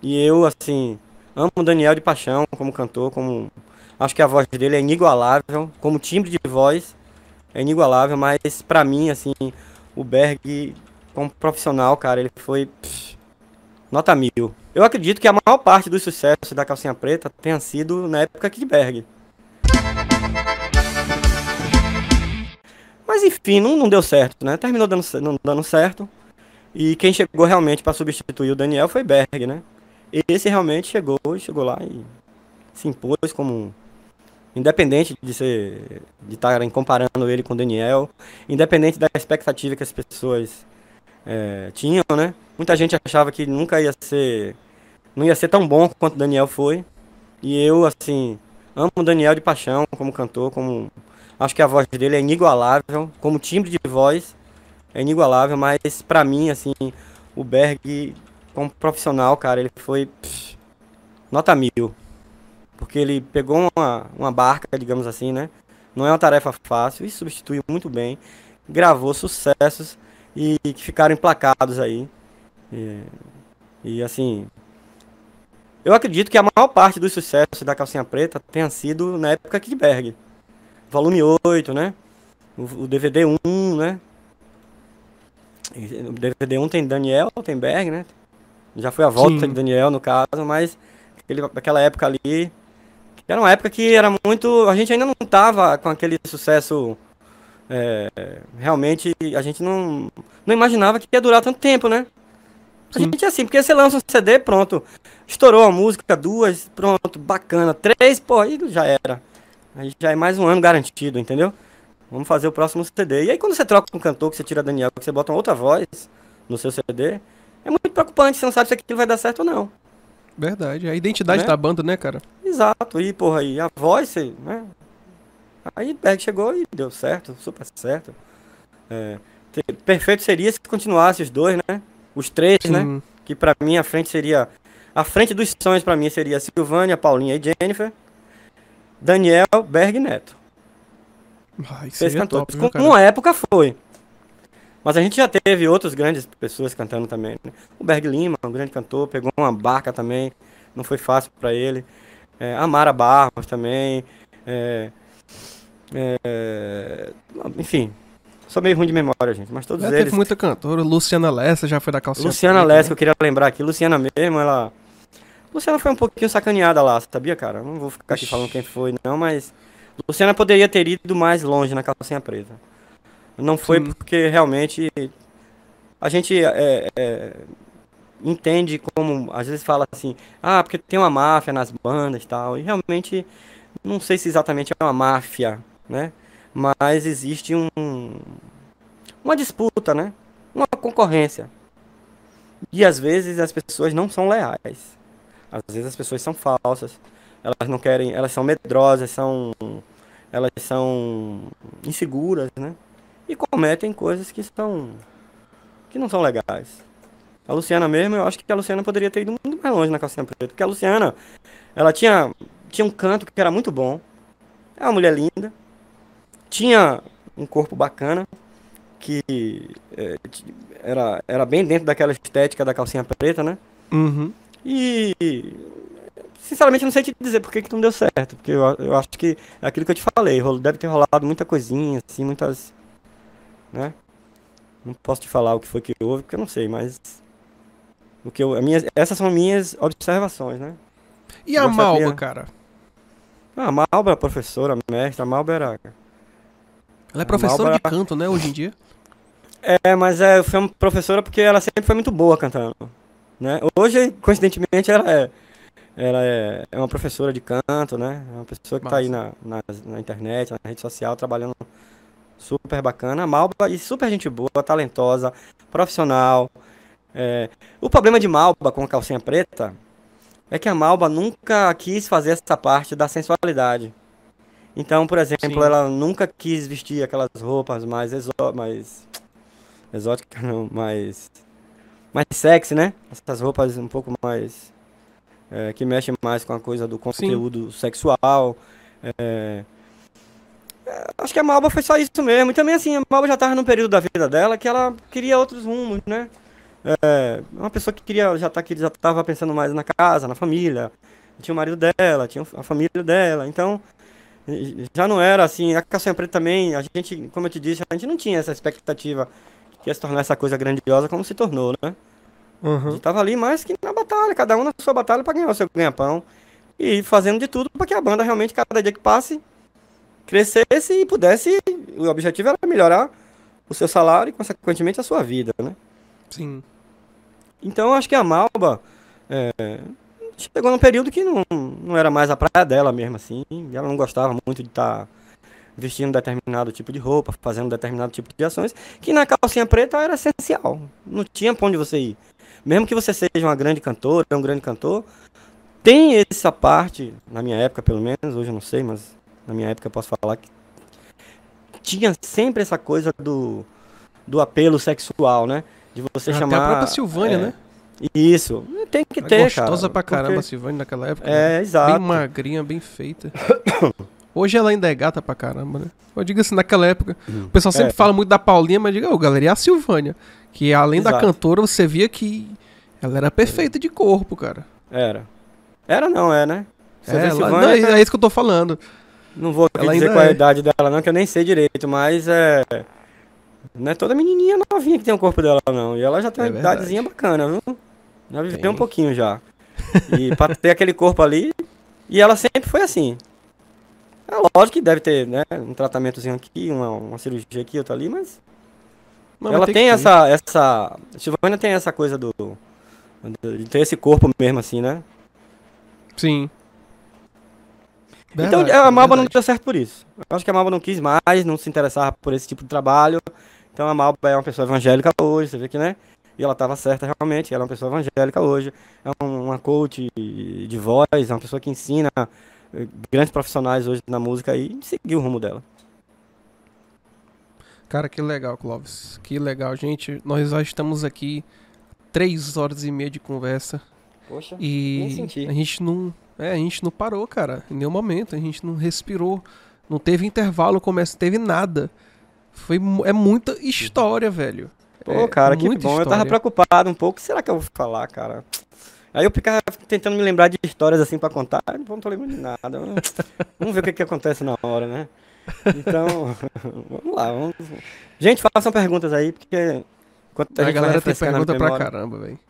E eu, assim, amo o Daniel de paixão como cantor, como. Acho que a voz dele é inigualável, como timbre de voz é inigualável, mas para mim, assim, o Berg, como profissional, cara, ele foi. Pff, nota mil. Eu acredito que a maior parte do sucesso da Calcinha Preta tenha sido na época de Berg. Mas enfim, não, não deu certo, né? Terminou dando, não dando certo. E quem chegou realmente para substituir o Daniel foi Berg, né? Esse realmente chegou, chegou lá e se impôs como independente de ser de estarem comparando ele com Daniel, independente da expectativa que as pessoas é, tinham, né? Muita gente achava que nunca ia ser não ia ser tão bom quanto Daniel foi. E eu assim, amo o Daniel de paixão como cantor, como acho que a voz dele é inigualável, como timbre de voz é inigualável, mas para mim assim, o Berg como profissional, cara, ele foi nota mil. Porque ele pegou uma, uma barca, digamos assim, né? Não é uma tarefa fácil e substituiu muito bem. Gravou sucessos e que ficaram emplacados aí. E, e, assim. Eu acredito que a maior parte dos sucessos da calcinha preta tenha sido na época Berg. Volume 8, né? O, o DVD 1, né? O DVD 1 tem Daniel Altenberg, né? Já foi a volta Sim. de Daniel, no caso, mas ele, naquela época ali. Era uma época que era muito. A gente ainda não estava com aquele sucesso. É, realmente, a gente não, não imaginava que ia durar tanto tempo, né? A Sim. gente é assim, porque você lança um CD, pronto. Estourou a música, duas, pronto, bacana. Três, pô, aí já era. Aí já é mais um ano garantido, entendeu? Vamos fazer o próximo CD. E aí quando você troca um cantor, que você tira Daniel, que você bota uma outra voz no seu CD, é muito preocupante, você não sabe se aquilo vai dar certo ou não. Verdade, é a identidade né? da banda, né, cara? Exato, e porra, aí a voz, né? Aí Berg chegou e deu certo, super certo. É, perfeito seria se continuasse os dois, né? Os três, né? Sim. né? Que pra mim a frente seria. A frente dos sonhos pra mim seria Silvânia, Paulinha e Jennifer, Daniel, Berg e Neto. Ah, Três é cantores. Top, viu, uma época foi. Mas a gente já teve outras grandes pessoas cantando também. Né? O Berg Lima, um grande cantor, pegou uma barca também, não foi fácil para ele. É, a Mara Barros também. É, é, enfim, sou meio ruim de memória, gente, mas todos já eles... Teve muita cantora, Luciana Lessa já foi da calcinha. Luciana Lessa, né? eu queria lembrar aqui. Luciana mesmo, ela... Luciana foi um pouquinho sacaneada lá, sabia, cara? Não vou ficar aqui falando quem foi, não, mas... Luciana poderia ter ido mais longe na calcinha preta. Não foi Sim. porque realmente a gente é, é, entende como, às vezes fala assim, ah, porque tem uma máfia nas bandas e tal. E realmente, não sei se exatamente é uma máfia, né? Mas existe um, uma disputa, né? Uma concorrência. E às vezes as pessoas não são leais. Às vezes as pessoas são falsas. Elas não querem, elas são medrosas, são elas são inseguras, né? e cometem coisas que são que não são legais. A Luciana mesmo, eu acho que a Luciana poderia ter ido muito mais longe na calcinha preta, porque a Luciana, ela tinha tinha um canto que era muito bom. É uma mulher linda. Tinha um corpo bacana que é, era era bem dentro daquela estética da calcinha preta, né? Uhum. E sinceramente não sei te dizer por que, que não deu certo, porque eu, eu acho que é aquilo que eu te falei, deve ter rolado muita coisinha assim, muitas né? Não posso te falar o que foi que houve, porque eu não sei, mas o que eu, minha, essas são minhas observações, né? E a Malba, sabia... cara? Ah, a Malba professora, mestra, a Malba era... Ela é professora Malba... de canto, né, hoje em dia? É, mas é, foi uma professora porque ela sempre foi muito boa cantando, né? Hoje, coincidentemente, ela é, ela é, é uma professora de canto, né? É uma pessoa que está aí na, na, na internet, na rede social, trabalhando super bacana. Malba e super gente boa, talentosa, profissional. É... O problema de Malba com a calcinha preta é que a Malba nunca quis fazer essa parte da sensualidade. Então, por exemplo, Sim. ela nunca quis vestir aquelas roupas mais exóticas, mais não, mais mais sexy, né? Essas roupas um pouco mais é, que mexem mais com a coisa do conteúdo Sim. sexual. É, é, acho que a Malba foi só isso mesmo. E também, assim, a Malba já estava num período da vida dela que ela queria outros rumos, né? É, uma pessoa que queria, já tá, já estava pensando mais na casa, na família. Tinha o marido dela, tinha a família dela. Então, já não era assim. A Caçanha Preta também, a gente, como eu te disse, a gente não tinha essa expectativa que ia se tornar essa coisa grandiosa como se tornou, né? Uhum. A gente tava ali mais que na batalha, cada um na sua batalha para ganhar o seu ganha-pão. E fazendo de tudo para que a banda realmente, cada dia que passe, crescesse e pudesse. O objetivo era melhorar o seu salário e, consequentemente, a sua vida, né? Sim. Então, acho que a Malba é, chegou num período que não, não era mais a praia dela mesmo, assim. Ela não gostava muito de estar tá vestindo determinado tipo de roupa, fazendo determinado tipo de ações, que na calcinha preta era essencial. Não tinha pra onde você ir. Mesmo que você seja uma grande cantora, um grande cantor, tem essa parte, na minha época pelo menos, hoje eu não sei, mas na minha época eu posso falar que tinha sempre essa coisa do, do apelo sexual, né? De você Até chamar. Até a própria Silvânia, é, né? Isso. Tem que é ter, gostosa cara. Gostosa pra caramba porque... a Silvânia naquela época. É, né? exato. Bem magrinha, bem feita. Hoje ela ainda é gata pra caramba, né? Eu digo assim, naquela época. Hum, o pessoal sempre é. fala muito da Paulinha, mas diga, ô, oh, galera, e é a Silvânia? Que além exato. da cantora, você via que ela era perfeita é. de corpo, cara. Era. Era não, é, né? Você é, ela... Silvânia, não, é... é isso que eu tô falando. Não vou ela dizer qual é a é. idade dela, não, que eu nem sei direito, mas é. Não é toda menininha novinha que tem o corpo dela, não. E ela já tem é uma verdade. idadezinha bacana, viu? Já viveu tem. um pouquinho já. E pra ter aquele corpo ali. E ela sempre foi assim. É lógico que deve ter, né? Um tratamentozinho aqui, uma, uma cirurgia aqui, outra ali, mas. ela tem, tem essa. Ter. essa Silvana tem essa coisa do, do. De ter esse corpo mesmo, assim, né? Sim. Verdade, então é, a é Malba verdade. não deu certo por isso. Eu acho que a Malba não quis mais, não se interessava por esse tipo de trabalho. Então a Malba é uma pessoa evangélica hoje, você vê que, né? E ela estava certa realmente, ela é uma pessoa evangélica hoje. É uma coach de voz, é uma pessoa que ensina eh, grandes profissionais hoje na música e seguiu o rumo dela. Cara, que legal, Clóvis. Que legal, gente. Nós já estamos aqui três horas e meia de conversa. Poxa, e a gente não é, a gente não parou, cara, em nenhum momento. A gente não respirou. Não teve intervalo, começo, teve nada. Foi, é muita história, velho. Pô, é cara, é, que bom. História. Eu tava preocupado um pouco. O que será que eu vou falar, cara? Aí eu ficava tentando me lembrar de histórias assim para contar. Não tô lembrando de nada. Vamos ver o que, que acontece na hora, né? Então, vamos lá. Vamos... Gente, façam perguntas aí, porque. A, a, galera tem pergunta pra caramba, velho.